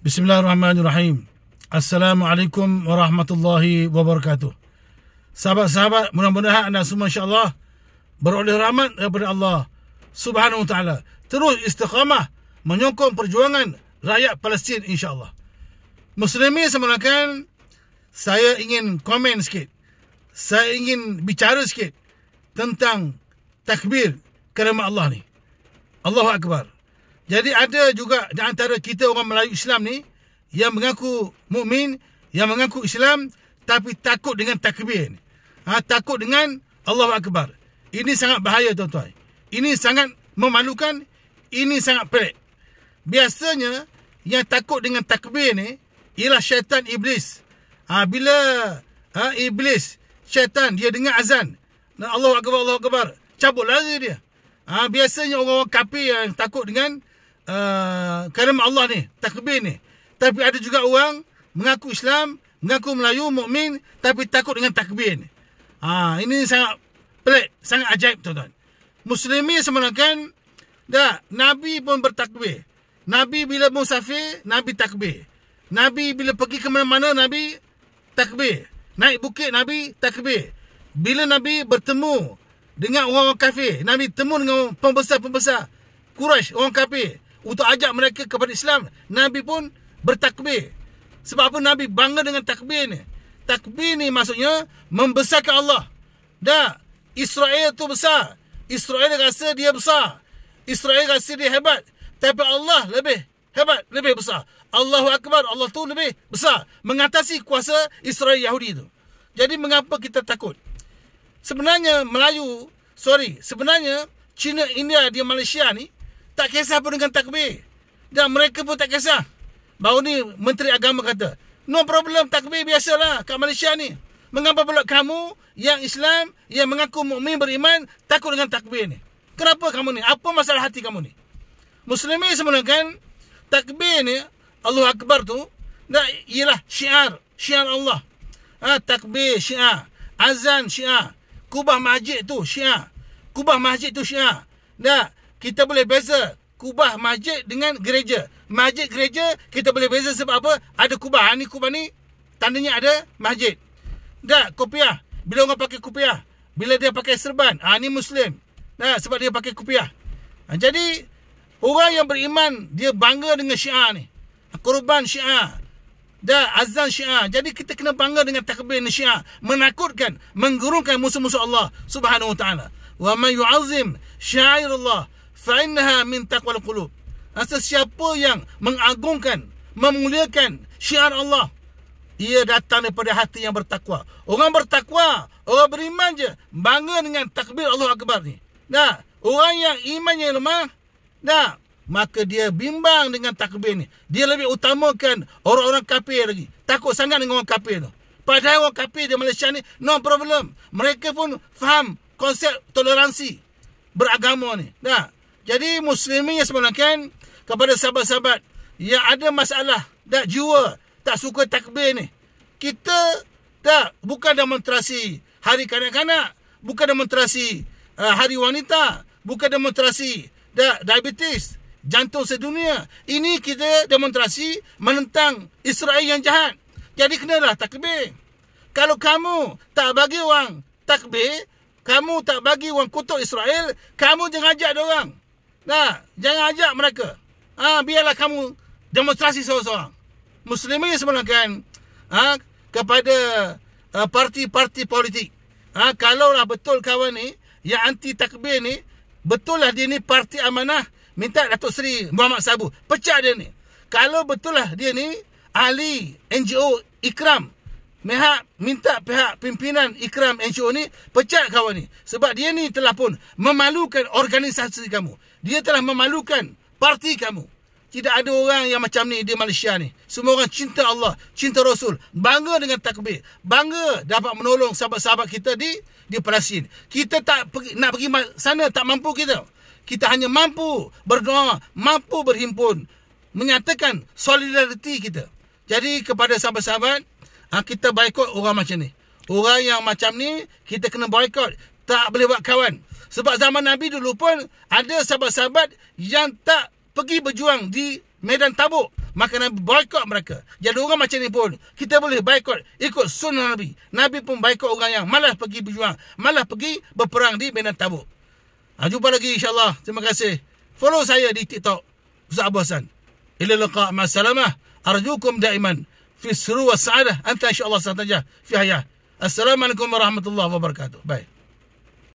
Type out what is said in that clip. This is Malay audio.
Bismillahirrahmanirrahim. Assalamualaikum warahmatullahi wabarakatuh. Sahabat-sahabat, mudah-mudahan anda semua insya beroleh rahmat daripada Allah Subhanahu taala. Terus istiqamah menyokong perjuangan rakyat Palestin insyaAllah. Muslimin semulakan saya ingin komen sikit. Saya ingin bicara sikit tentang takbir kerana Allah ni. Allahu akbar. Jadi ada juga di antara kita orang Melayu Islam ni yang mengaku mukmin, yang mengaku Islam tapi takut dengan takbir ni. Ha, takut dengan Allahu Akbar. Ini sangat bahaya tuan-tuan. Ini sangat memalukan, ini sangat pelik. Biasanya yang takut dengan takbir ni ialah syaitan iblis. Ha, bila ha, iblis, syaitan dia dengar azan, Allahu Akbar, Allahu Akbar, cabut lari dia. Ha, biasanya orang-orang kapi yang takut dengan uh, Allah ni, takbir ni. Tapi ada juga orang mengaku Islam, mengaku Melayu, mukmin tapi takut dengan takbir ni. Ha, ini sangat pelik, sangat ajaib tuan-tuan. Muslimi semenakan, dah, Nabi pun bertakbir. Nabi bila musafir, Nabi takbir. Nabi bila pergi ke mana-mana, Nabi takbir. Naik bukit, Nabi takbir. Bila Nabi bertemu dengan orang-orang kafir, Nabi temu dengan pembesar-pembesar. Quraish, orang kafir untuk ajak mereka kepada Islam. Nabi pun bertakbir. Sebab apa Nabi bangga dengan takbir ni? Takbir ni maksudnya membesarkan Allah. Dah, Israel tu besar. Israel rasa dia besar. Israel rasa dia hebat. Tapi Allah lebih hebat, lebih besar. Allahu Akbar, Allah tu lebih besar. Mengatasi kuasa Israel Yahudi tu. Jadi mengapa kita takut? Sebenarnya Melayu, sorry, sebenarnya China, India, dia Malaysia ni, tak kisah pun dengan takbir. Dan mereka pun tak kisah. Baru ni Menteri Agama kata, no problem takbir biasalah kat Malaysia ni. Mengapa pula kamu yang Islam, yang mengaku mukmin beriman, takut dengan takbir ni? Kenapa kamu ni? Apa masalah hati kamu ni? Muslimi sebenarnya kan, takbir ni, Allah Akbar tu, dah ialah syiar, syiar Allah. Ha, takbir syiar, azan syiar, kubah masjid tu syiar, kubah masjid tu syiar. Dah kita boleh beza kubah masjid dengan gereja. Masjid gereja kita boleh beza sebab apa? Ada kubah. Ha, ni kubah ni tandanya ada masjid. Dah, kopiah. Bila orang pakai kopiah? Bila dia pakai serban? Ah ni muslim. Dah, sebab dia pakai kopiah. Ha, jadi orang yang beriman dia bangga dengan Syiah ni. Korban Syiah, Dah azan Syiah. Jadi kita kena bangga dengan takbir Syiah, Menakutkan, menggurungkan musuh-musuh Allah Subhanahu Wa Taala. Wa man yu'azzim syiar Allah, fa innaha min taqwal qulub sesiapa yang mengagungkan memuliakan syiar Allah ia datang daripada hati yang bertakwa orang bertakwa orang beriman je bangga dengan takbir Allah akbar ni nah orang yang imannya lemah nah maka dia bimbang dengan takbir ni dia lebih utamakan orang-orang kafir lagi takut sangat dengan orang kafir tu Padahal orang kafir di Malaysia ni no problem. Mereka pun faham konsep toleransi beragama ni. Dah. Jadi muslimin yang semenakan kepada sahabat-sahabat yang ada masalah tak jiwa tak suka takbir ni. Kita tak bukan demonstrasi hari kanak-kanak, bukan demonstrasi uh, hari wanita, bukan demonstrasi Tak diabetes, jantung sedunia. Ini kita demonstrasi menentang Israel yang jahat. Jadi kenalah takbir. Kalau kamu tak bagi wang takbir, kamu tak bagi wang kutuk Israel, kamu jangan ajak dia orang. Nah, jangan ajak mereka. ha, biarlah kamu demonstrasi seorang-seorang. Muslimin yang sebenarkan ha, ah, kepada uh, parti-parti politik. Ha, kalaulah betul kawan ni, yang anti takbir ni, betul lah dia ni parti amanah, minta Datuk Seri Muhammad Sabu. Pecah dia ni. Kalau lah dia ni, ahli NGO Ikram, Mihak minta pihak pimpinan Ikram NGO ni pecat kawan ni. Sebab dia ni telah pun memalukan organisasi kamu. Dia telah memalukan parti kamu. Tidak ada orang yang macam ni di Malaysia ni. Semua orang cinta Allah, cinta Rasul. Bangga dengan takbir. Bangga dapat menolong sahabat-sahabat kita di di Palestin. Kita tak pergi, nak pergi sana tak mampu kita. Kita hanya mampu berdoa, mampu berhimpun. Menyatakan solidariti kita. Jadi kepada sahabat-sahabat, ha, kita boykot orang macam ni. Orang yang macam ni, kita kena boykot. Tak boleh buat kawan. Sebab zaman Nabi dulu pun, ada sahabat-sahabat yang tak pergi berjuang di medan tabuk. Maka Nabi boykot mereka. Jadi orang macam ni pun, kita boleh boykot. Ikut sunnah Nabi. Nabi pun boykot orang yang malah pergi berjuang. malah pergi berperang di medan tabuk. Ha, jumpa lagi insyaAllah. Terima kasih. Follow saya di TikTok. Ustaz Abbasan. Ila lakak masalamah. Arjukum daiman. في السرور والسعادة أنت إن شاء الله ستنجح في حياة السلام عليكم ورحمة الله وبركاته باي